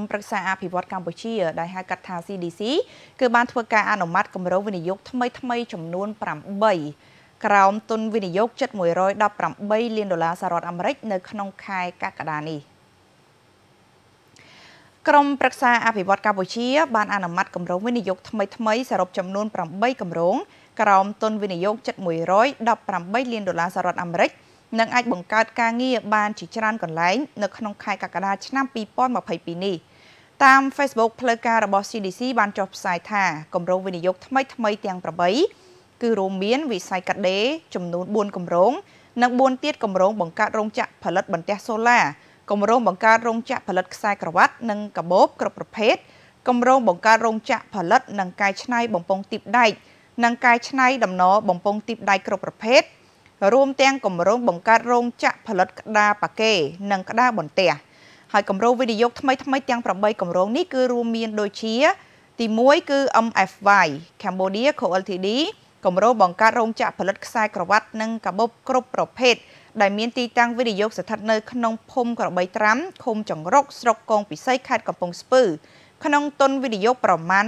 មប្រឹក្សាអភិវឌ្ឍកម្ពុជាដែលហៅកាត់ថា CDC គឺបានធ្វើការអនុម័តគម្រោងវិនិយោគថ្មីថ្មីចំនួន8ក្រោមទុនវិនិយោគជិត118លានដុល្លារសហរដ្ឋអាមេរិក នៅក្នុងខែកក្កដានេះក្រមប្រឹក្សាអភិវឌ្ឍកម្ពុជា បានអនុម័តគម្រោងវិនិយោគថ្មីថ្មីសរុបចំនួន8គម្រោងក្រោមទុនវិនិយោគជិត118លានដុល្លារសហរដ្ឋអាមេរិកនិងអាចបង្កើតការងារបានជាច្រើនកន្លែង នៅក្នុងខែកក្កដាឆ្នាំ2022នេះ។តាម Facebook ផ្លូវការរបស់ CDC បានចុះផ្សាយថាគម្រោងវិនិយោគថ្មីថ្មីទាំង8គឺរួមមានវិស័យកាត់ដេរចំនួន4គម្រោងនិង4ទៀតគម្រោងបង្កើតរោងចក្រផលិតបន្ទះសូឡាគម្រោងបង្កើតរោងចក្រផលិតខ្សែក្រវ៉ាត់និងកាបូបគ្រប់ប្រភេទគម្រោងបង្កើតរោងចក្រផលិត និងកែច្នៃបំពង់ទីបដែកនិងកែច្នៃដំណបំពង់ទីបដែកគ្រប់ប្រភេទរួមទាំងគម្រោងបង្កើតរោងចក្រផលិតក្តារប៉ាកេនិងក្តារបន្ទះ។ហើយគម្រោងវិនិយោគថ្មីថ្មី ទាំង8គម្រោងនេះគឺរួមមាន ដូចជាទី1គឺ MFY Cambodia Co Ltd គម្រោងបង្កើតរោងចក្រផលិតខ្សែក្រវ៉ាត់និងកាបូបគ្រប់ប្រភេទដែលមានទីតាំងវិនិយោគស្ថិតនៅ ក្នុងភូមិក្របីត្រាំឃុំចង្រុកស្រុកកងពិសីខេត្តកំពង់ស្ពឺក្នុងទុនវិនិយោគប្រមាណ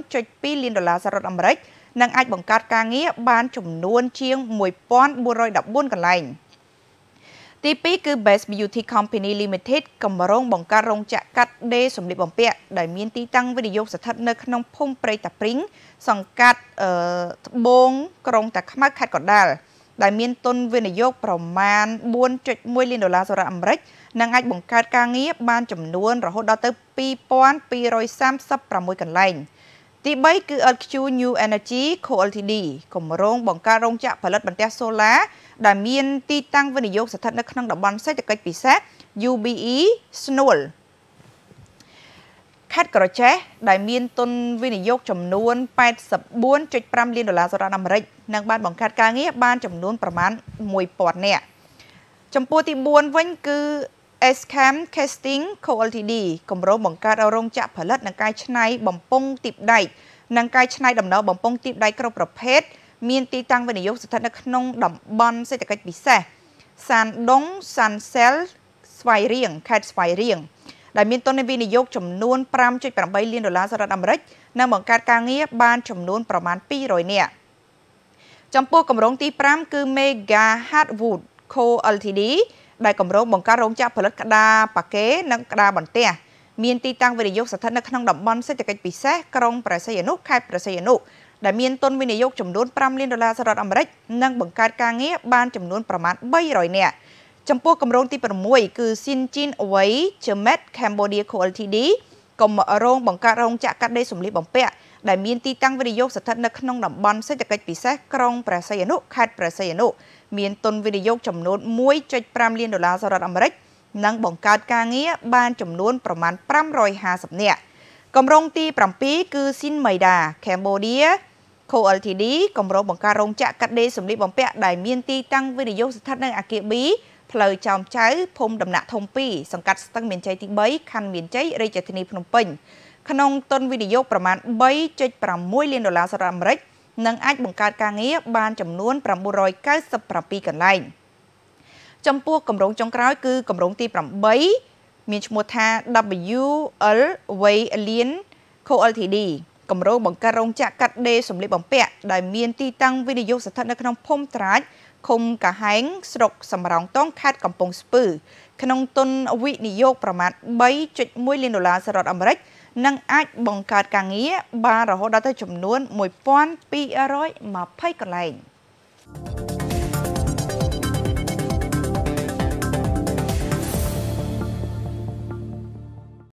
9.2លានដុល្លារសហរដ្ឋអាមេរិកនិងអាចបង្កើតការងារបានចំនួនជាង1414កន្លែង។ទី2គឺ Best Beauty Company Limited កម្រងបង្កើតរោងចក្រកាត់ដេរសម្លៀកបំពាក់ដែលមានទីតាំងវិនិយោគស្ថិតនៅក្នុងភូមិព្រៃតាព្រីងសង្កាត់ត្បូងក្រុងតាខ្មៅខេត្តកណ្ដាលដែលមានទុនវិនិយោគប្រមាណ4.1លានដុល្លារសហរដ្ឋអាមេរិកនិងអាចបង្កើតការងារបានចំនួន រហូតដល់ទៅ2236កន្លែង។ទី3គឺ LQ New Energy Co Ltd គម្រោងបង្កើតរោងចក្រផលិតបន្ទះសូឡាដែលមាន ទីតាំងវិនិយោគស្ថិតនៅក្នុងតំបន់សេដ្ឋកិច្ចពិសេស UBE ស្នូលខេត្តក្រចេះដែល មាន ទុនវិនិយោគចំនួន84.5លានដុល្លារសហរដ្ឋអាមេរិកនិងបានបង្កើតការងារបានចំនួនប្រមាណ1000នាក់ចំពោះទី4វិញគឺ Scam Casting Co Ltd គម្រោងបង្កើតរោងចក្រផលិតនិងកែច្នៃបំពង់ទីបដែកនិងកែច្នៃដំណើរបំពង់ទីបដែកគ្រប់ប្រភេទមានទីតាំងវិនិយោគស្ថិតនៅក្នុងតំបន់សេដ្ឋកិច្ចពិសេសសានដុងសានសែលស្វាយរៀងខេត្តស្វាយរៀងដែលមានទុនវិនិយោគចំនួន5.8លានដុល្លារសហរដ្ឋអាមេរិកនិងបង្កើតការងារបានចំនួនប្រមាណ200នាក់ចំពោះគម្រោងទី5គឺ Mega Hardwood Co Ltd ដែលគម្រោងបង្កើតរោងចក្រផលិតក្តារប៉ាកេនិងក្តារបន្ទះមានទីតាំងវិនិយោគស្ថិតនៅក្នុងតំបន់សេដ្ឋកិច្ចពិសេសក្រុងប្រស័យអនុខេត្តប្រស័យអនុដែលមានទុនវិនិយោគចំនួន5លានដុល្លារសហរដ្ឋអាមេរិកនិងបង្កើតការងារបានចំនួនប្រមាណ300នាក់ចំពោះគម្រោងទី6គឺ Sinjin Away Chemet Cambodia Co Ltd គម្រោងបង្កើតរោងចក្រកាត់ដេរសម្លៀកបំពាក់ដែលមានទីតាំងវិនិយោគស្ថិតនៅក្នុងតំបន់សេដ្ឋកិច្ចពិសេសក្រុងព្រះសីហនុខេត្តព្រះសីហនុមានទុនវិនិយោគចំនួន1.5លានដុល្លារសហរដ្ឋអាមេរិកនិងបង្កើតការងារបានចំនួនប្រមាណ550នាក់គម្រោងទី7គឺស៊ីនម៉ៃដា Cambodia Co Ltd គម្រោងបង្ការរោងចក្រកាត់ដេរសម្លៀកបំពាក់ដែលមានទីតាំងវិនិយោគស្ថិតនៅអាគារ B ផ្លូវចោមចៅភូមិដំណាក់ធំ2សង្កាត់ស្ទឹងមានជ័យទី3ខណ្ឌមានជ័យរាជធានីភ្នំពេញក្នុងទុនវិនិយោគប្រមាណ3.6លានដុល្លារសហរដ្ឋអាមេរិកនិងអាចបង្កើតការងារបានចំនួន997កន្លែងចំពោះគម្រោងចុងក្រោយគឺគម្រោងទី8មានឈ្មោះថា WL Waylian Co Ltd គម្រោងបង្កើតរោងចក្រកាត់ដេរសម្លៀកបំពាក់ដែលមានទីតាំងវិនិយោគស្ថិតនៅក្នុងភូមិត្រាចឃុំកាហែងស្រុកសំរោងតងខេត្តកំពង់ស្ពឺក្នុងទុនវិនិយោគប្រមាណ3.1លានដុល្លារសហរដ្ឋអាមេរិកនិងអាចបង្កើតការងារបានរហូតដល់ទៅចំនួន1220កន្លែង។